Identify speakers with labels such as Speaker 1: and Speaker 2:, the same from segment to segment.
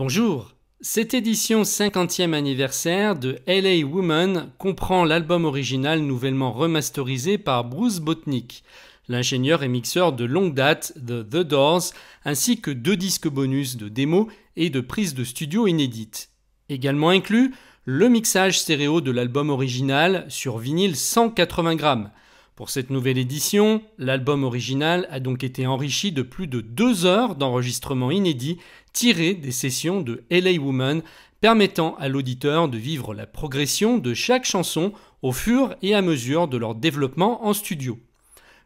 Speaker 1: Bonjour Cette édition 50e anniversaire de LA Woman comprend l'album original nouvellement remasterisé par Bruce Botnick, l'ingénieur et mixeur de longue date de The Doors, ainsi que deux disques bonus de démos et de prises de studio inédites. Également inclus, le mixage stéréo de l'album original sur vinyle 180 grammes, pour cette nouvelle édition, l'album original a donc été enrichi de plus de deux heures d'enregistrements inédits tirés des sessions de LA Woman, permettant à l'auditeur de vivre la progression de chaque chanson au fur et à mesure de leur développement en studio.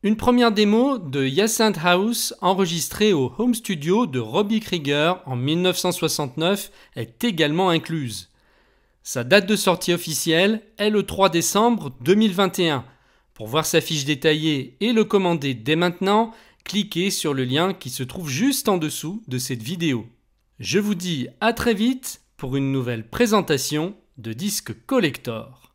Speaker 1: Une première démo de Yacinthe House enregistrée au home studio de Robbie Krieger en 1969 est également incluse. Sa date de sortie officielle est le 3 décembre 2021 pour voir sa fiche détaillée et le commander dès maintenant, cliquez sur le lien qui se trouve juste en dessous de cette vidéo. Je vous dis à très vite pour une nouvelle présentation de Disque collector.